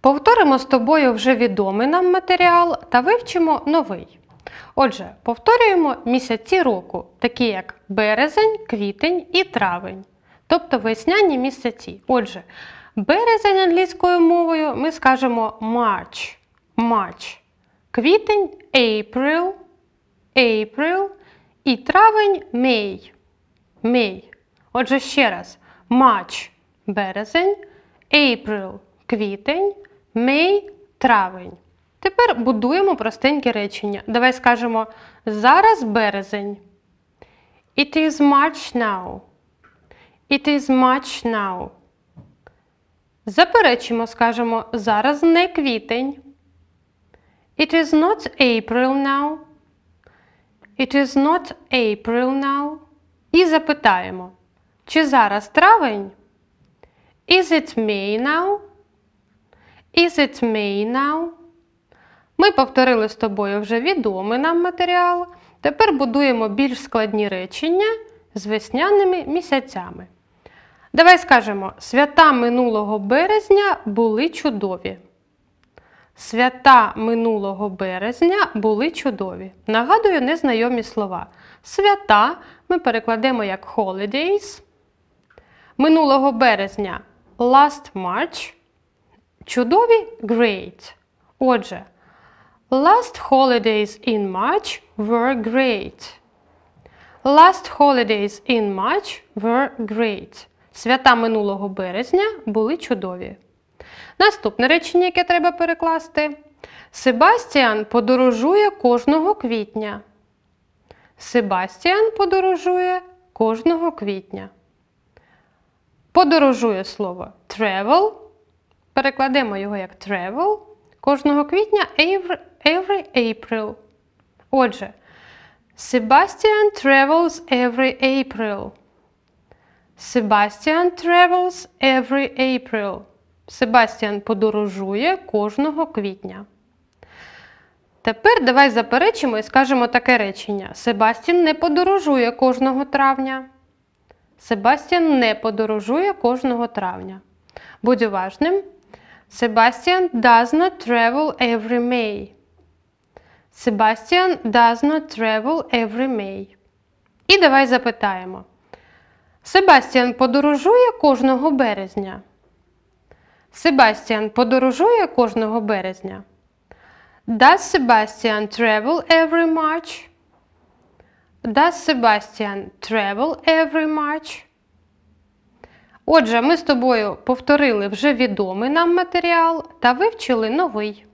Повторимо з тобою вже відомий нам матеріал та вивчимо новий. Отже, повторюємо місяці року, такі як березень, квітень і травень, тобто весняні місяці. Отже, березень англійською мовою ми скажемо March, March. Квітень April, April і травень May, May. Отже, ще раз, March – березень, April – квітень, May – травень. Тепер будуємо простеньке речення. Давай скажемо зараз березень. It is March now. It is March now. Заперечимо, скажемо зараз не квітень. It is not April now. It is not April now. І запитаємо, чи зараз травень? Is it May now? Is it me now? Ми повторили з тобою вже відомий нам матеріал. Тепер будуємо більш складні речення з весняними місяцями. Давай скажемо, свята минулого березня були чудові. Свята минулого березня були чудові. Нагадую, незнайомі слова. Свята ми перекладемо як holidays. Минулого березня last March. Чудові great. Отже, last holidays in March were great. Last holidays in March were great. Свята минулого березня були чудові. Наступне речення, яке треба перекласти. Себастіан подорожує кожного квітня. Себастіан подорожує кожного квітня. Подорожує слово travel перекладемо його як travel. Кожного квітня every, April. Отже, Sebastian travels every April. Sebastian travels every April. Себастьян подорожує кожного квітня. Тепер давай заперечимо і скажемо таке речення. Себастьян не подорожує кожного травня. Себастьян не подорожує кожного травня. Будь уважним. Sebastian does not travel every May. Sebastian does not travel every May. І давай запитаємо. Себастьян подорожує кожного березня. Себастьян подорожує кожного березня. Does Sebastian travel every March? Does Sebastian travel every March? Отже, ми з тобою повторили вже відомий нам матеріал та вивчили новий.